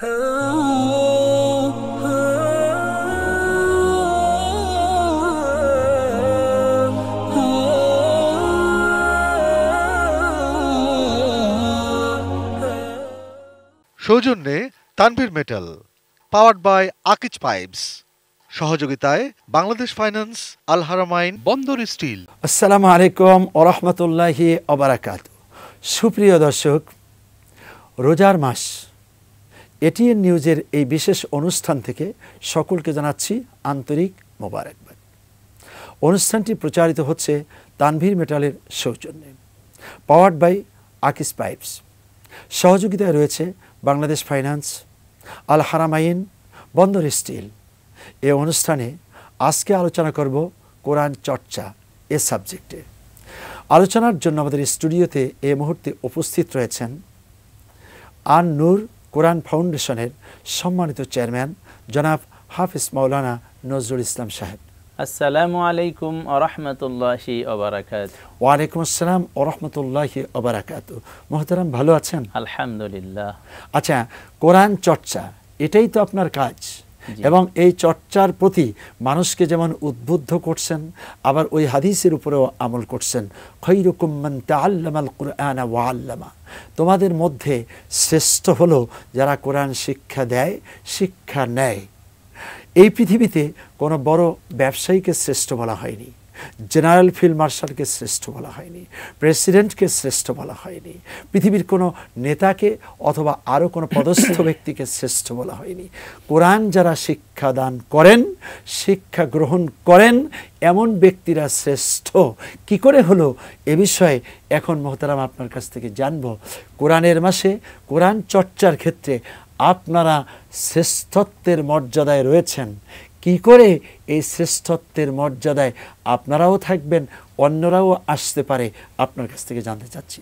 সৌজন্যে Tanvir metal powered by Akij pipes সহযোগিতায় Bangladesh finance Al Haramain বন্দর স্টিল আসসালামু আলাইকুম ওরহমতুল্লাহি অবরাকাত সুপ্রিয় দর্শক রোজার মাস এটিএন নিউজের এই বিশেষ অনুষ্ঠান থেকে সকলকে জানাচ্ছি আন্তরিক মোবারকবাদ অনুষ্ঠানটি প্রচারিত হচ্ছে তানভীর মেটালের সৌজন্যে পাওয়ার্ড বাই আকিস পাইপস সহযোগিতায় রয়েছে বাংলাদেশ ফাইন্যান্স আল হারামাইন বন্দর স্টিল এ অনুষ্ঠানে আজকে আলোচনা করব কোরআন চর্চা এ সাবজেক্টে আলোচনার জন্য আমাদের স্টুডিওতে এ মুহূর্তে উপস্থিত রয়েছেন আন নূর কোরআন ফাউন্ডেশনের সম্মানিত চেয়ারম্যান জনাব হাফিজ মৌলানা নজরুল ইসলাম সাহেব আসসালামু আলাইকুম আরহামতুল্লাহি ওবারাকাত ওয়ালাইকুম আসসালাম ওরহমতুল্লাহি ওবারাকাত মোহতারাম ভালো আছেন আলহামদুলিল্লাহ আচ্ছা কোরআন চর্চা এটাই তো আপনার কাজ এবং এই চর্চার প্রতি মানুষকে যেমন উদ্বুদ্ধ করছেন আবার ওই হাদিসের উপরেও আমল করছেন খৈরকুম্মান তাল্লামাল কুরআনা ওয়াল্লামা তোমাদের মধ্যে শ্রেষ্ঠ হলো যারা কোরআন শিক্ষা দেয় শিক্ষা নেয় এই পৃথিবীতে কোনো বড় ব্যবসায়ীকে শ্রেষ্ঠ বলা হয়নি জেনারেল ফিল্ড মার্শালকে শ্রেষ্ঠ বলা হয়নি প্রেসিডেন্টকে শ্রেষ্ঠ বলা হয়নি পৃথিবীর কোনো নেতাকে অথবা আরও কোনো পদস্থ ব্যক্তিকে শ্রেষ্ঠ বলা হয়নি কোরআন যারা শিক্ষাদান করেন শিক্ষা গ্রহণ করেন এমন ব্যক্তিরা শ্রেষ্ঠ কি করে হলো এ বিষয়ে এখন মহতারাম আপনার কাছ থেকে জানব কোরআনের মাসে কোরআন চর্চার ক্ষেত্রে আপনারা শ্রেষ্ঠত্বের মর্যাদায় রয়েছেন কি করে এই শ্রেষ্ঠত্বের মর্যাদায় আপনারাও থাকবেন অন্যরাও আসতে পারে আপনার কাছ থেকে জানতে চাচ্ছি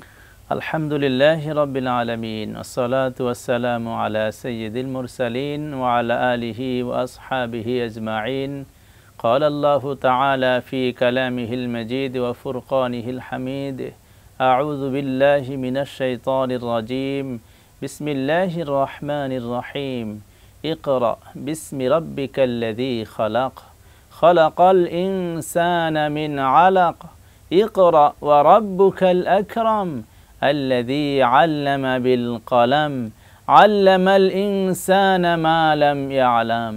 আলহামদুলিল্লাহ রবিল আলমিন ওসলাতাম আলা সঈদুল মুরসালিন ওয়ালা আলিহি ওয়াসহাবিহি আজমাইন قال الله تعالى في كلامه المجيد وفرقانه الحميد أعوذ بالله من الشيطان الرجيم بسم الله الرحمن الرحيم ইকরা বিসমি ربك الذي خلق خلق মিন من علق ওয়া وربك আকরাম الذي علم بالقلم علم الإنسان ما لم يعلم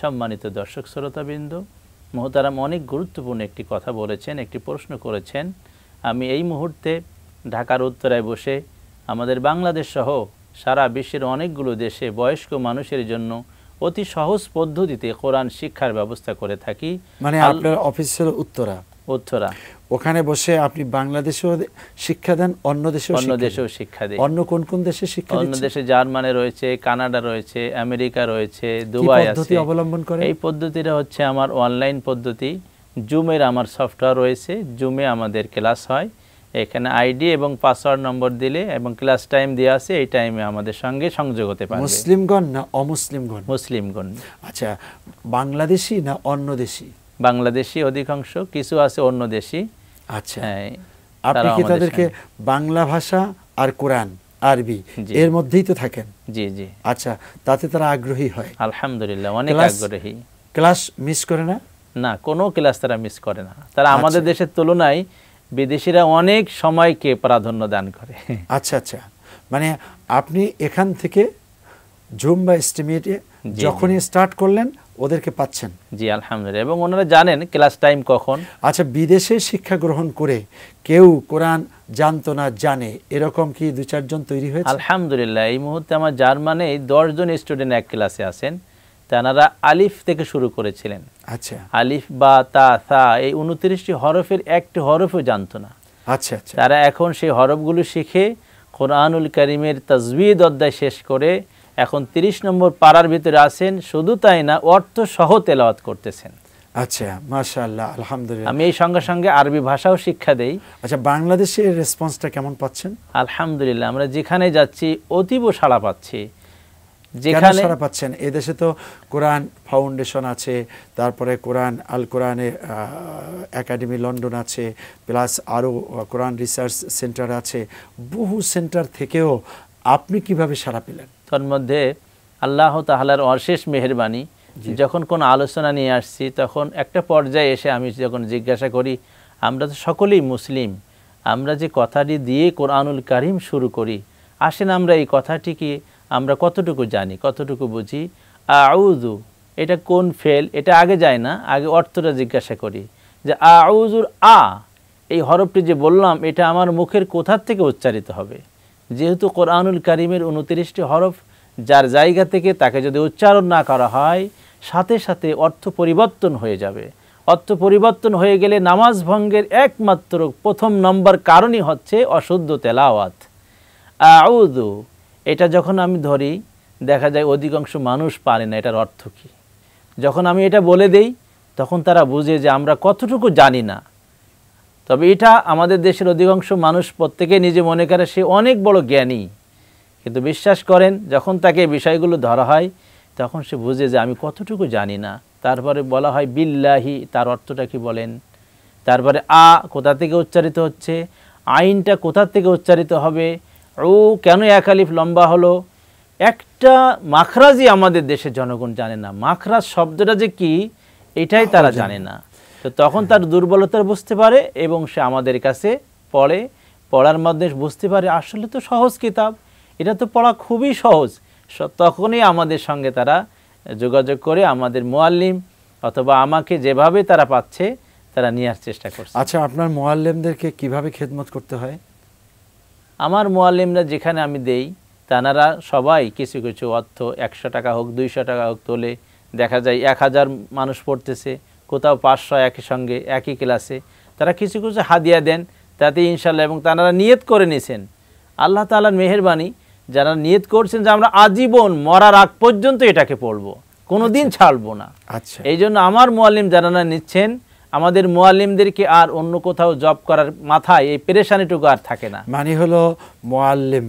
সম্মানিত দর্শক শ্রোতাবৃন্দ মহতারাম অনেক গুরুত্বপূর্ণ একটি কথা বলেছেন একটি প্রশ্ন করেছেন আমি এই মুহূর্তে ঢাকার উত্তরায় বসে আমাদের বাংলাদেশ সহ সারা বিশ্বের অনেকগুলো দেশে বয়স্ক মানুষের জন্য অতি সহজ পদ্ধতিতে কোরআন শিক্ষার ব্যবস্থা করে থাকি মানে আপনার অফিস ছিল উত্তরা উত্তরা ওখানে বসে আপনি বাংলাদেশেও শিক্ষা দেন অন্য দেশে অন্য দেশেও শিক্ষা দেন অন্য কোন কোন দেশে শিক্ষা অন্য দেশে জার্মানি রয়েছে কানাডা রয়েছে আমেরিকা রয়েছে দুবাই আছে পদ্ধতি অবলম্বন করে এই পদ্ধতিটা হচ্ছে আমার অনলাইন পদ্ধতি জুমের আমার সফটওয়্যার রয়েছে জুমে আমাদের ক্লাস হয় এখানে আইডি এবং পাসওয়ার্ড নম্বর দিলে এবং ক্লাস টাইম দিয়ে আছে এই টাইমে আমাদের সঙ্গে সংযোগ হতে পারে মুসলিমগণ না অমুসলিমগণ মুসলিমগণ আচ্ছা বাংলাদেশি না অন্য দেশি বাংলাদেশি অধিকাংশ কিছু আছে অন্য দেশি আচ্ছা হ্যাঁ, আপনি কি তাদেরকে বাংলা ভাষা আর কোরআন আরবি এর মধ্যেই তো থাকেন জি জি আচ্ছা তাতে তারা আগ্রহী হয় আলহামদুলিল্লাহ অনেক আগ্রহী ক্লাস মিস করে না না কোনো ক্লাস তারা মিস করে না তারা আচ্ছা। আমাদের দেশের তুলনায় বিদেশিরা অনেক সময়কে প্রাধান্য দান করে আচ্ছা আচ্ছা মানে আপনি এখান থেকে জুম বা এস্টিমেটে যখনই স্টার্ট করলেন ওদেরকে পাচ্ছেন জি আলহামদুলিল্লাহ এবং ওনারা জানেন ক্লাস টাইম কখন আচ্ছা বিদেশে শিক্ষা গ্রহণ করে কেউ কোরআন জানতো না জানে এরকম কি দু চারজন তৈরি হয়েছে আলহামদুলিল্লাহ এই মুহূর্তে আমার জার্মানে দশজন স্টুডেন্ট এক ক্লাসে আসেন তেনারা আলিফ থেকে শুরু করেছিলেন আচ্ছা আলিফ বা তা তা এই উনত্রিশটি হরফের একটি হরফও জানতো না আচ্ছা আচ্ছা তারা এখন সেই হরফগুলো শিখে কোরআনুল করিমের তাজবিদ অধ্যায় শেষ করে এখন ৩০ নম্বর পাড়ার ভিতরে আসেন শুধু তাই না অর্থ সহ তেলাওয়াত করতেছেন আচ্ছা মাশাআল্লাহ আলহামদুলিল্লাহ আমি এই সঙ্গে সঙ্গে আরবি ভাষাও শিক্ষা দেই আচ্ছা বাংলাদেশের রেসপন্সটা কেমন পাচ্ছেন আলহামদুলিল্লাহ আমরা যেখানে যাচ্ছি অতীব সাড়া পাচ্ছি যেখানে সারা পাচ্ছেন এদেশে তো কোরআন ফাউন্ডেশন আছে তারপরে কোরআন আল কোরআনে একাডেমি লন্ডন আছে প্লাস আরও কোরআন রিসার্চ সেন্টার আছে বহু সেন্টার থেকেও আপনি কিভাবে সারা পেলেন আল্লাহ তাহালার অশেষ মেহরবানি যখন কোন আলোচনা নিয়ে আসছি তখন একটা পর্যায়ে এসে আমি যখন জিজ্ঞাসা করি আমরা তো সকলেই মুসলিম আমরা যে কথাটি দিয়ে কোরআনুল কারিম শুরু করি আসেন আমরা এই কথাটিকে আমরা কতটুকু জানি কতটুকু বুঝি আউজু এটা কোন ফেল এটা আগে যায় না আগে অর্থটা জিজ্ঞাসা করি যে আউজুর আ এই হরফটি যে বললাম এটা আমার মুখের কোথার থেকে উচ্চারিত হবে যেহেতু কোরআনুল করিমের উনতিরিশটি হরফ যার জায়গা থেকে তাকে যদি উচ্চারণ না করা হয় সাথে সাথে অর্থ পরিবর্তন হয়ে যাবে অর্থ পরিবর্তন হয়ে গেলে নামাজ ভঙ্গের একমাত্র প্রথম নম্বর কারণই হচ্ছে অশুদ্ধ তেলাওয়াত আউদু এটা যখন আমি ধরি দেখা যায় অধিকাংশ মানুষ পারে না এটার অর্থ কী যখন আমি এটা বলে দেই তখন তারা বুঝে যে আমরা কতটুকু জানি না তবে এটা আমাদের দেশের অধিকাংশ মানুষ প্রত্যেকে নিজে মনে করে সে অনেক বড় জ্ঞানী কিন্তু বিশ্বাস করেন যখন তাকে বিষয়গুলো ধরা হয় তখন সে বুঝে যে আমি কতটুকু জানি না তারপরে বলা হয় বিল্লাহি তার অর্থটা কি বলেন তারপরে আ কোথা থেকে উচ্চারিত হচ্ছে আইনটা কোথা থেকে উচ্চারিত হবে ও কেন এক আলিফ লম্বা হলো একটা মাখরাজই আমাদের দেশের জনগণ জানে না মাখরাজ শব্দটা যে কি এটাই তারা জানে না তো তখন তার দুর্বলতা বুঝতে পারে এবং সে আমাদের কাছে পড়ে পড়ার মাধ্যমে বুঝতে পারে আসলে তো সহজ কিতাব এটা তো পড়া খুবই সহজ তখনই আমাদের সঙ্গে তারা যোগাযোগ করে আমাদের মোয়াল্লিম অথবা আমাকে যেভাবে তারা পাচ্ছে তারা নেওয়ার চেষ্টা করছে আচ্ছা আপনার মোয়াল্লিমদেরকে কিভাবে খেদমত করতে হয় আমার মোয়াল্লিমরা যেখানে আমি দেই তানারা সবাই কিছু কিছু অর্থ একশো টাকা হোক দুইশো টাকা হোক তোলে দেখা যায় এক হাজার মানুষ পড়তেছে কোথাও পাঁচশো একই সঙ্গে একই ক্লাসে তারা কিছু কিছু হাদিয়া দেন তাতে ইনশাল্লাহ এবং তানারা নিয়ত করে নিয়েছেন আল্লাহ তালার মেহরবানি যারা নিয়ত করছেন যে আমরা আজীবন মরার আগ পর্যন্ত এটাকে পড়বো কোনো দিন আচ্ছা। ছাড়বো না আচ্ছা এই জন্য আমার মোয়াল্লিম যারা না নিচ্ছেন আমাদের মোয়াল্লিমদেরকে আর অন্য কোথাও জব করার মাথায় এই পেরেশানিটুকু আর থাকে না মানে হলো মোয়াল্লিম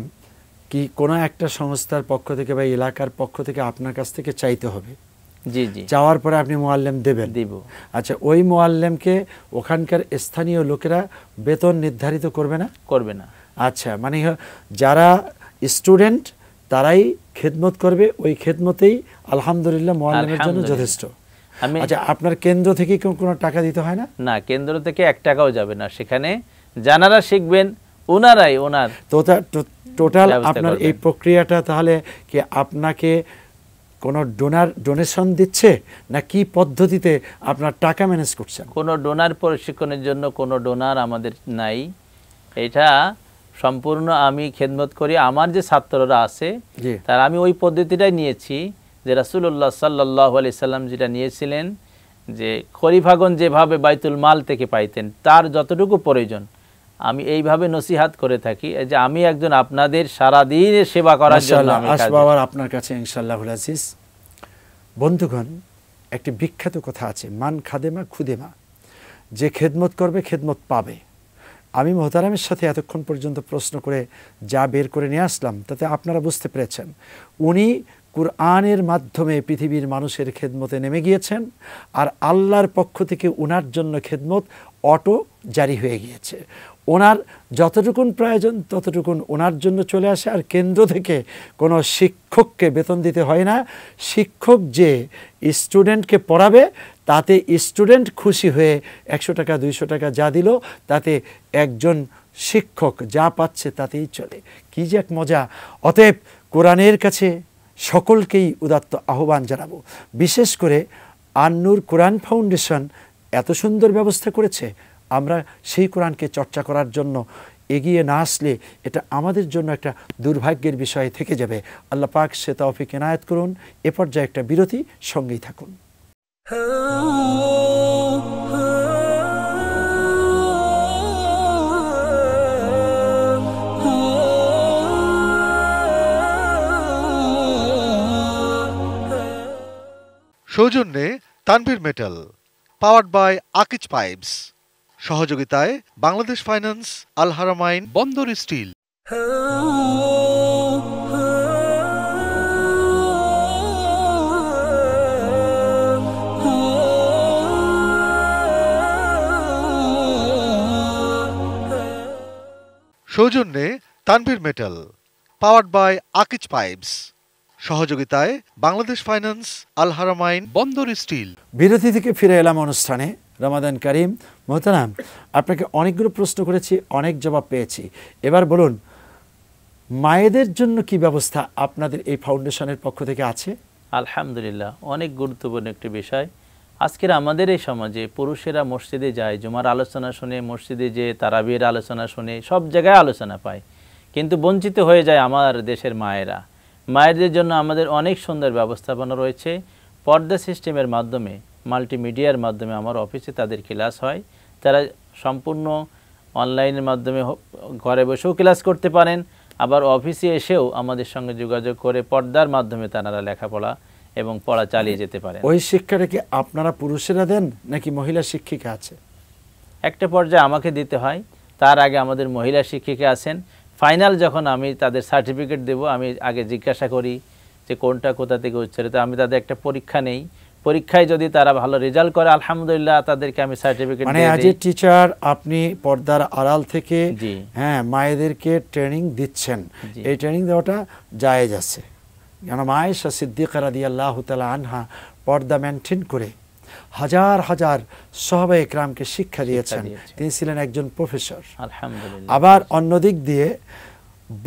কি কোনো একটা সংস্থার পক্ষ থেকে বা এলাকার পক্ষ থেকে আপনার কাছ থেকে চাইতে হবে জি জি যাওয়ার পরে আপনি মোয়াল্লেম দেবেন দিব আচ্ছা ওই মোয়াল্লেমকে ওখানকার স্থানীয় লোকেরা বেতন নির্ধারিত করবে না করবে না আচ্ছা মানে যারা স্টুডেন্ট তারাই খেদমত করবে ওই খেদমতেই আলহামদুলিল্লাহ মোয়াল্লেমের জন্য যথেষ্ট আমি আচ্ছা আপনার কেন্দ্র থেকে কোনো টাকা দিতে হয় না না কেন্দ্র থেকে এক টাকাও যাবে না সেখানে জানারা শিখবেন ওনারাই ওনার তো টোটাল আপনার এই প্রক্রিয়াটা তাহলে কি আপনাকে কোনো ডোনার ডোনেশন দিচ্ছে না কি পদ্ধতিতে আপনার টাকা ম্যানেজ করছেন কোনো ডোনার প্রশিক্ষণের জন্য কোনো ডোনার আমাদের নাই এটা সম্পূর্ণ আমি খেদমত করি আমার যে ছাত্ররা আছে তার আমি ওই পদ্ধতিটাই নিয়েছি যে রাসুল্লাহ সাল্লাহ আলি সাল্লাম যেটা নিয়েছিলেন যে খরিফাগন যেভাবে বাইতুল মাল থেকে পাইতেন তার যতটুকু প্রয়োজন আমি এইভাবে নসিহাত করে থাকি যে আমি একজন আপনাদের সারা দিনের সেবা করার জন্য আপনার কাছে ইনশাল্লাহুল আজিজ বন্ধুগণ একটি বিখ্যাত কথা আছে মান খাদেমা খুদেমা যে খেদমত করবে খেদমত পাবে আমি মোহতারামের সাথে এতক্ষণ পর্যন্ত প্রশ্ন করে যা বের করে নিয়ে আসলাম তাতে আপনারা বুঝতে পেরেছেন উনি কুরআনের মাধ্যমে পৃথিবীর মানুষের খেদমতে নেমে গিয়েছেন আর আল্লাহর পক্ষ থেকে ওনার জন্য খেদমত অটো জারি হয়ে গিয়েছে ওনার যতটুকুন প্রয়োজন ততটুকুন ওনার জন্য চলে আসে আর কেন্দ্র থেকে কোনো শিক্ষককে বেতন দিতে হয় না শিক্ষক যে স্টুডেন্টকে পড়াবে তাতে স্টুডেন্ট খুশি হয়ে একশো টাকা দুইশো টাকা যা দিল তাতে একজন শিক্ষক যা পাচ্ছে তাতেই চলে কী যে এক মজা অতএব কোরআনের কাছে সকলকেই উদাত্ত আহ্বান জানাবো বিশেষ করে আন্নুর কোরআন ফাউন্ডেশন এত সুন্দর ব্যবস্থা করেছে আমরা সেই কোরআনকে চর্চা করার জন্য এগিয়ে না আসলে এটা আমাদের জন্য একটা দুর্ভাগ্যের বিষয় থেকে যাবে আল্লাহ পাক সে তফিক এনায়ত করুন এ পর্যায়ে একটা বিরতি সঙ্গেই থাকুন হ্যাঁ, হ্যাঁ। সৌজন্যে Tanvir metal powered by Akij pipes সহযোগিতায় বাংলাদেশ ফাইন্যান্স আল হারামাইন বন্দর স্টিল সৌজন্যে Tanvir metal powered by Akij pipes সহযোগিতায় বাংলাদেশ ফাইন্যান্স আল হারামাইন বন্দর স্টিল বিরতি থেকে ফিরে এলাম অনুষ্ঠানে রমাদান করিম মোহতারাম আপনাকে অনেকগুলো প্রশ্ন করেছি অনেক জবাব পেয়েছি এবার বলুন মায়েদের জন্য কি ব্যবস্থা আপনাদের এই ফাউন্ডেশনের পক্ষ থেকে আছে আলহামদুলিল্লাহ অনেক গুরুত্বপূর্ণ একটি বিষয় আজকের আমাদের এই সমাজে পুরুষেরা মসজিদে যায় জুমার আলোচনা শুনে মসজিদে যে তারাবির আলোচনা শুনে সব জায়গায় আলোচনা পায় কিন্তু বঞ্চিত হয়ে যায় আমার দেশের মায়েরা মায়েদের জন্য আমাদের অনেক সুন্দর ব্যবস্থাপনা রয়েছে পর্দা সিস্টেমের মাধ্যমে মাল্টিমিডিয়ার মাধ্যমে আমার অফিসে তাদের ক্লাস হয় তারা সম্পূর্ণ অনলাইনের মাধ্যমে ঘরে বসেও ক্লাস করতে পারেন আবার অফিসে এসেও আমাদের সঙ্গে যোগাযোগ করে পর্দার মাধ্যমে তারা লেখাপড়া এবং পড়া চালিয়ে যেতে পারে ওই শিক্ষাটা কি আপনারা পুরুষেরা দেন নাকি মহিলা শিক্ষিকা আছে একটা পর্যায়ে আমাকে দিতে হয় তার আগে আমাদের মহিলা শিক্ষিকা আছেন ফাইনাল যখন আমি তাদের সার্টিফিকেট দেব আমি আগে জিজ্ঞাসা করি যে কোনটা কোথা থেকে উচ্চারিত আমি তাদের একটা পরীক্ষা নেই পরীক্ষায় যদি তারা ভালো রেজাল্ট করে আলহামদুলিল্লাহ তাদেরকে আমি সার্টিফিকেট মানে আজ টিচার আপনি পর্দার আড়াল থেকে হ্যাঁ মায়েদেরকে ট্রেনিং দিচ্ছেন এই ট্রেনিং দেওয়াটা জায়েজ আছে কেন মায়েশা সিদ্দিকা রাদিয়াল্লাহু তাআলা আনহা পর্দা মেনটেন করে হাজার হাজার সহবা একরামকে শিক্ষা দিয়েছেন তিনি ছিলেন একজন প্রফেসর আবার অন্যদিক দিয়ে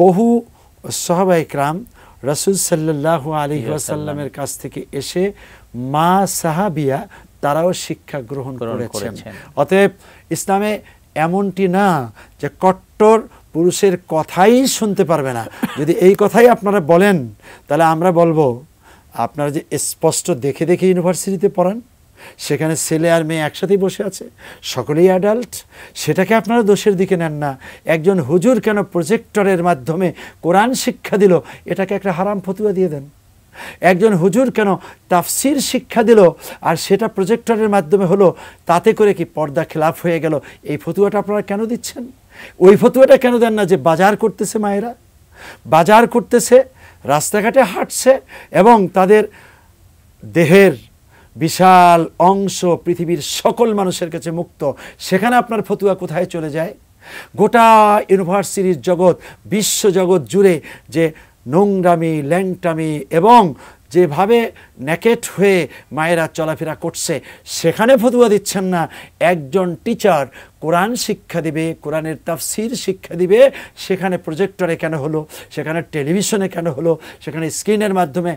বহু সহবা একরাম রসুল সাল্লাহ আলী আসাল্লামের কাছ থেকে এসে মা সাহাবিয়া তারাও শিক্ষা গ্রহণ করেছেন অতএব ইসলামে এমনটি না যে কট্টর পুরুষের কথাই শুনতে পারবে না যদি এই কথাই আপনারা বলেন তাহলে আমরা বলবো আপনারা যে স্পষ্ট দেখে দেখে ইউনিভার্সিটিতে পড়ান সেখানে ছেলে আর মেয়ে একসাথেই বসে আছে সকলেই অ্যাডাল্ট সেটাকে আপনারা দোষের দিকে নেন না একজন হুজুর কেন প্রজেক্টরের মাধ্যমে কোরআন শিক্ষা দিল এটাকে একটা হারাম ফতুয়া দিয়ে দেন একজন হুজুর কেন তাফসির শিক্ষা দিল আর সেটা প্রজেক্টরের মাধ্যমে হলো তাতে করে কি পর্দা খেলাফ হয়ে গেল এই ফতুয়াটা আপনারা কেন দিচ্ছেন ওই ফতুয়াটা কেন দেন না যে বাজার করতেছে মায়েরা বাজার করতেছে রাস্তাঘাটে হাঁটছে এবং তাদের দেহের বিশাল অংশ পৃথিবীর সকল মানুষের কাছে মুক্ত সেখানে আপনার ফতুয়া কোথায় চলে যায় গোটা ইউনিভার্সিটির জগৎ বিশ্ব জগৎ জুড়ে যে নোংরামি ল্যাংটামি এবং যেভাবে ন্যাকেট হয়ে মায়েরা চলাফেরা করছে সেখানে ফতুয়া দিচ্ছেন না একজন টিচার কোরআন শিক্ষা দিবে কোরআনের তাফসির শিক্ষা দিবে সেখানে প্রজেক্টরে কেন হলো সেখানে টেলিভিশনে কেন হলো সেখানে স্ক্রিনের মাধ্যমে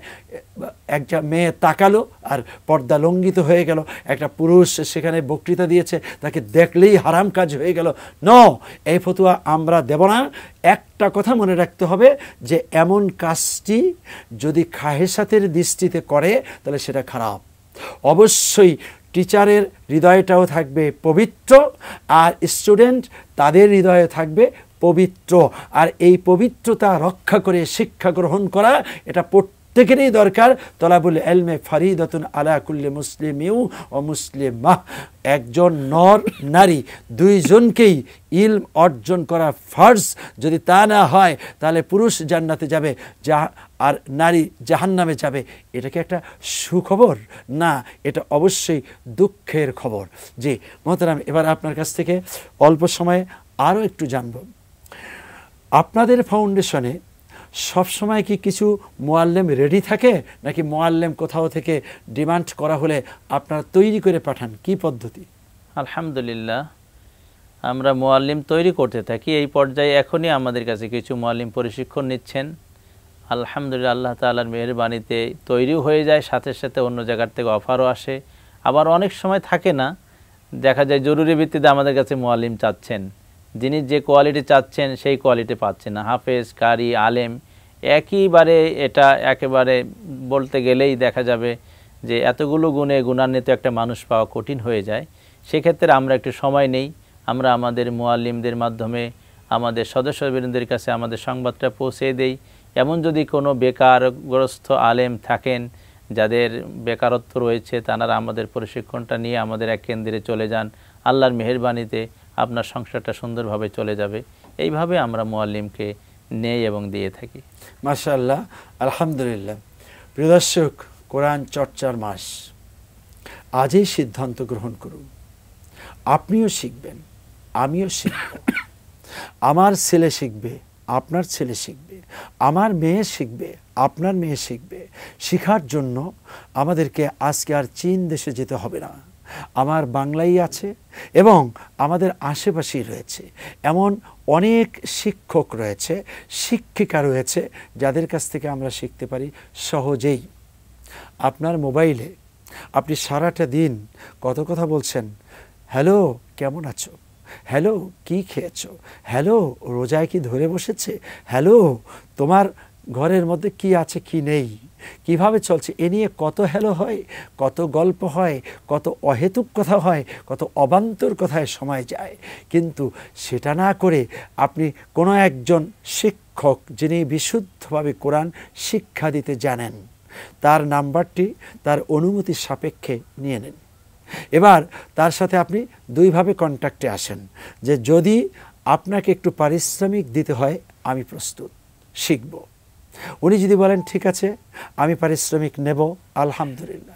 একটা মেয়ে তাকালো আর পর্দা লঙ্ঘিত হয়ে গেল একটা পুরুষ সেখানে বক্তৃতা দিয়েছে তাকে দেখলেই হারাম কাজ হয়ে গেল ন এই ফতুয়া আমরা দেব না একটা কথা মনে রাখতে হবে যে এমন কাজটি যদি খাহেসাতের দৃষ্টিতে করে তাহলে সেটা খারাপ অবশ্যই টিচারের হৃদয়টাও থাকবে পবিত্র আর স্টুডেন্ট তাদের হৃদয়ে থাকবে পবিত্র আর এই পবিত্রতা রক্ষা করে শিক্ষা গ্রহণ করা এটা প্রত্যেকেরই দরকার তলাবুল এলমে ফারিদাতুন আলাকুল্লি মুসলিমিউ ও মুসলিমাহ একজন নর নারী দুইজনকেই ইল অর্জন করা ফার্স যদি তা না হয় তাহলে পুরুষ জান্নাতে যাবে যা আর নারী জাহান্নামে যাবে এটা কি একটা সুখবর না এটা অবশ্যই দুঃখের খবর জি মহতারাম এবার আপনার কাছ থেকে অল্প সময়ে আরও একটু জানব আপনাদের ফাউন্ডেশনে সব সময় কি কিছু মোয়াল্লেম রেডি থাকে নাকি মোয়াল্লেম কোথাও থেকে ডিমান্ড করা হলে আপনারা তৈরি করে পাঠান কি পদ্ধতি আলহামদুলিল্লাহ আমরা মোয়াল্লিম তৈরি করতে থাকি এই পর্যায়ে এখনই আমাদের কাছে কিছু মোয়াল্লিম প্রশিক্ষণ নিচ্ছেন আলহামদুলিল্লাহ আল্লাহ তালার মেহরবানিতে তৈরিও হয়ে যায় সাথে সাথে অন্য জায়গার থেকে অফারও আসে আবার অনেক সময় থাকে না দেখা যায় জরুরি ভিত্তিতে আমাদের কাছে মোয়াল্লিম চাচ্ছেন যিনি যে কোয়ালিটি চাচ্ছেন সেই কোয়ালিটি পাচ্ছেন না হাফেজ কারি আলেম একইবারে এটা একেবারে বলতে গেলেই দেখা যাবে যে এতগুলো গুণে গুণান্বিত একটা মানুষ পাওয়া কঠিন হয়ে যায় সেক্ষেত্রে আমরা একটু সময় নেই আমরা আমাদের মোয়াল্লিমদের মাধ্যমে আমাদের সদস্যবৃন্দের কাছে আমাদের সংবাদটা পৌঁছে দেই এমন যদি কোনো বেকারগ্রস্ত আলেম থাকেন যাদের বেকারত্ব রয়েছে তারা আমাদের প্রশিক্ষণটা নিয়ে আমাদের এক কেন্দ্রে চলে যান আল্লাহর মেহরবানিতে আপনার সংসারটা সুন্দরভাবে চলে যাবে এইভাবে আমরা মোয়াল্লিমকে নেই এবং দিয়ে থাকি মাশাল্লাহ আলহামদুলিল্লাহ প্রিয়দর্শক কোরআন চর্চার মাস আজই সিদ্ধান্ত গ্রহণ করুন আপনিও শিখবেন আমিও শিখব আমার ছেলে শিখবে আপনার ছেলে শিখবে আমার মেয়ে শিখবে আপনার মেয়ে শিখবে শিখার জন্য আমাদেরকে আজকে আর চীন দেশে যেতে হবে না আমার বাংলাই আছে এবং আমাদের আশেপাশেই রয়েছে এমন অনেক শিক্ষক রয়েছে শিক্ষিকা রয়েছে যাদের কাছ থেকে আমরা শিখতে পারি সহজেই আপনার মোবাইলে আপনি সারাটা দিন কত কথা বলছেন হ্যালো কেমন আছো হ্যালো কি খেয়েছো হ্যালো রোজায় কি ধরে বসেছে হ্যালো তোমার ঘরের মধ্যে কি আছে কি নেই কিভাবে চলছে এ নিয়ে কত হেলো হয় কত গল্প হয় কত অহেতুক কথা হয় কত অবান্তর কথায় সময় যায় কিন্তু সেটা না করে আপনি কোনো একজন শিক্ষক যিনি বিশুদ্ধভাবে কোরআন শিক্ষা দিতে জানেন তার নাম্বারটি তার অনুমতি সাপেক্ষে নিয়ে নেন এবার তার সাথে আপনি দুইভাবে কন্ট্যাক্টে আসেন যে যদি আপনাকে একটু পারিশ্রমিক দিতে হয় আমি প্রস্তুত শিখবো উনি যদি বলেন ঠিক আছে আমি পারিশ্রমিক নেব আলহামদুলিল্লাহ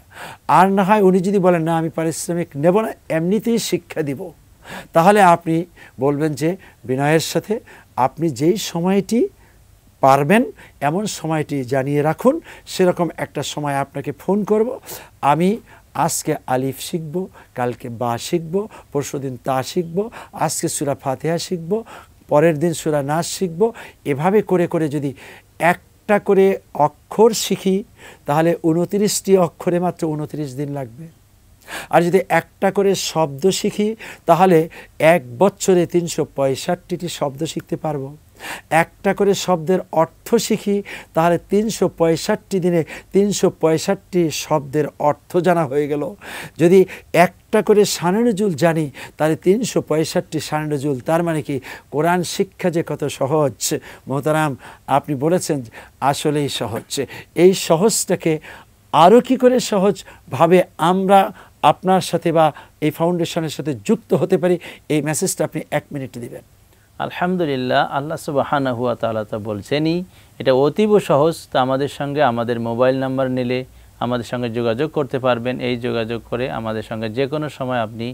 আর না হয় উনি যদি বলেন না আমি পারিশ্রমিক নেব না এমনিতেই শিক্ষা দিব তাহলে আপনি বলবেন যে বিনয়ের সাথে আপনি যেই সময়টি পারবেন এমন সময়টি জানিয়ে রাখুন সেরকম একটা সময় আপনাকে ফোন করব আমি আজকে আলিফ শিখব কালকে বা শিখব পরশুদিন তা শিখব আজকে সুরা ফাতেহা শিখব পরের দিন সুরা নাচ শিখব এভাবে করে করে যদি এক একটা করে অক্ষর শিখি তাহলে উনত্রিশটি অক্ষরে মাত্র উনত্রিশ দিন লাগবে আর যদি একটা করে শব্দ শিখি তাহলে এক বছরে তিনশো পঁয়ষট্টিটি শব্দ শিখতে পারবো একটা করে শব্দের অর্থ শিখি তাহলে তিনশো পঁয়ষট্টি দিনে তিনশো পঁয়ষট্টি শব্দের অর্থ জানা হয়ে গেল যদি একটা করে সানেনজুল জানি তাহলে তিনশো পঁয়ষট্টি সানেনজুল তার মানে কি কোরআন শিক্ষা যে কত সহজ মোহতারাম আপনি বলেছেন আসলেই সহজ এই সহজটাকে আরও কী করে সহজভাবে আমরা আপনার সাথে বা এই ফাউন্ডেশনের সাথে যুক্ত হতে পারি এই মেসেজটা আপনি এক মিনিট দিবেন আলহামদুলিল্লাহ আল্লাহ সুবাহানা হুয়া তালা তো বলছেনই এটা অতীব সহজ তা আমাদের সঙ্গে আমাদের মোবাইল নাম্বার নিলে আমাদের সঙ্গে যোগাযোগ করতে পারবেন এই যোগাযোগ করে আমাদের সঙ্গে যে কোনো সময় আপনি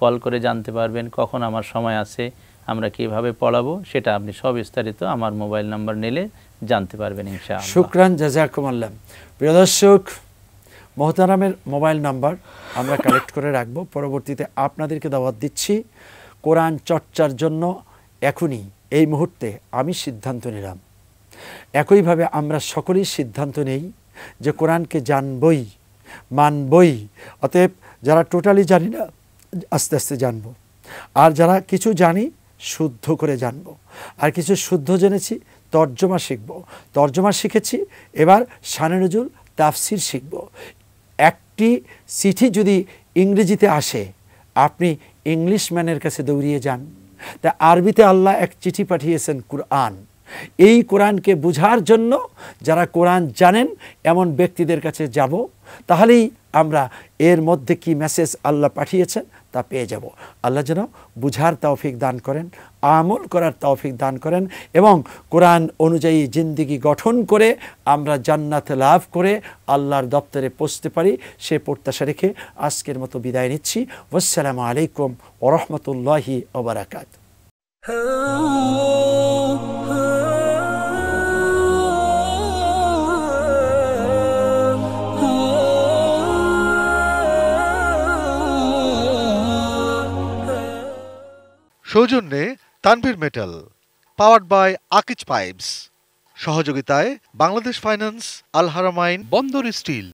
কল করে জানতে পারবেন কখন আমার সময় আছে আমরা কিভাবে পড়াবো সেটা আপনি সব বিস্তারিত আমার মোবাইল নাম্বার নিলে জানতে পারবেন ইনশা শুক্রান জাজাকুমাল্লাম আল্লাহ প্রিয় দর্শক মোহতারামের মোবাইল নাম্বার আমরা কালেক্ট করে রাখবো পরবর্তীতে আপনাদেরকে দাওয়াত দিচ্ছি কোরআন চর্চার জন্য এখনই এই মুহূর্তে আমি সিদ্ধান্ত নিলাম একইভাবে আমরা সকলেই সিদ্ধান্ত নেই যে কোরআনকে জানবই মানবই অতএব যারা টোটালি জানি না আস্তে আস্তে জানব আর যারা কিছু জানি শুদ্ধ করে জানব আর কিছু শুদ্ধ জেনেছি তর্জমা শিখব তর্জমা শিখেছি এবার সানেনজুল তাফসির শিখব একটি চিঠি যদি ইংরেজিতে আসে আপনি ইংলিশ ম্যানের কাছে দৌড়িয়ে যান তা আরবিতে আল্লাহ এক চিঠি পাঠিয়েছেন কুরআন এই কোরআনকে বুঝার জন্য যারা কোরআন জানেন এমন ব্যক্তিদের কাছে যাব তাহলেই আমরা এর মধ্যে কি মেসেজ আল্লাহ পাঠিয়েছেন তা পেয়ে যাব আল্লাহ যেন বুঝার তৌফিক দান করেন আমল করার তৌফিক দান করেন এবং কোরআন অনুযায়ী জিন্দিগি গঠন করে আমরা জান্নাত লাভ করে আল্লাহর দপ্তরে পৌঁছতে পারি সে প্রত্যাশা রেখে আজকের মতো বিদায় নিচ্ছি ওসালামু আলাইকুম ওরহমতুল্লাহি ওবরাকাত Oh হ্যাঁ, সৌজন্যে Tanvir metal powered by Akij pipes সহযোগিতায় বাংলাদেশ ফাইন্যান্স আলহারামাইন বন্দর স্টিল